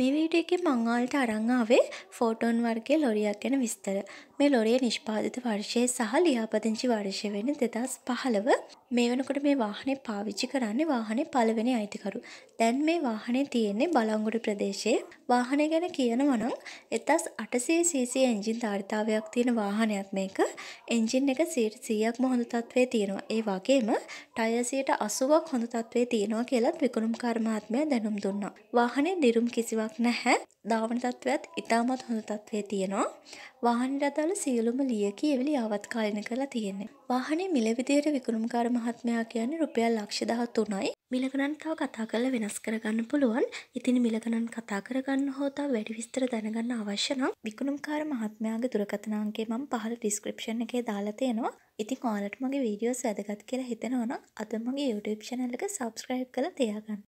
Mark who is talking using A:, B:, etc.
A: මේ වීඩියෝ එකේ මම ඔයාලට අරන් ආවේ ෆෝටෝන් වර්ගයේ ලොරියක් ගැන විස්තර. මේ ලොරිය නිෂ්පාදිත වර්ෂයේ සහ ලියාපදිංචි වර්ෂය වෙන්නේ 2015. මේ වෙනකොට මේ වාහනේ පාවිච්චි කරන්නේ වාහනේ පළවෙනි අයිතිකරු. දැන් මේ වාහනේ තියෙන්නේ බලංගොඩ ප්‍රදේශයේ. වාහනය ගැන කියනවා නම් 1800 cc එන්ජින් ධාරිතාවයක් තියෙන වාහනයක් මේක. එන්ජින් එක 100%ක්ම හොඳ තත්ත්වයේ තියෙනවා. ඒ වගේම ටයර් 80ක් හොඳ තත්ත්වයේ තියෙනවා කියලත් විකුණුම්කාර මහත්මයා දැනුම් දුන්නා. වාහනේ දිරුම් කිසිවක් කමක් නැහැ. ධාවන තත්ත්වයත් ඉතාමත් හොඳ තත්ත්වයේ තියෙනවා. වාහනට අදාළ සියලුම ලිය කියවිලි ආවත්කාලින කරලා තියෙන්නේ. වාහනේ මිල විදියට විකුණුම්කාර මහත්මයා කියන්නේ රුපියල් ලක්ෂ 13යි. මිල ගණන් තව කතා කරලා වෙනස් කරගන්න පුළුවන්. ඉතින් මිල ගණන් කතා කරගන්න හෝ තව වැඩි විස්තර දැනගන්න අවශ්‍ය නම් විකුණුම්කාර මහත්මයාගේ දුරකථන අංකය මම පහල ඩිස්ක්‍රිප්ෂන් එකේ දාලා තියෙනවා. ඉතින් ඔයාලට මගේ වීඩියෝස් වැදගත් කියලා හිතෙනවා නම් අද මගේ YouTube channel එක subscribe කරලා තියාගන්න.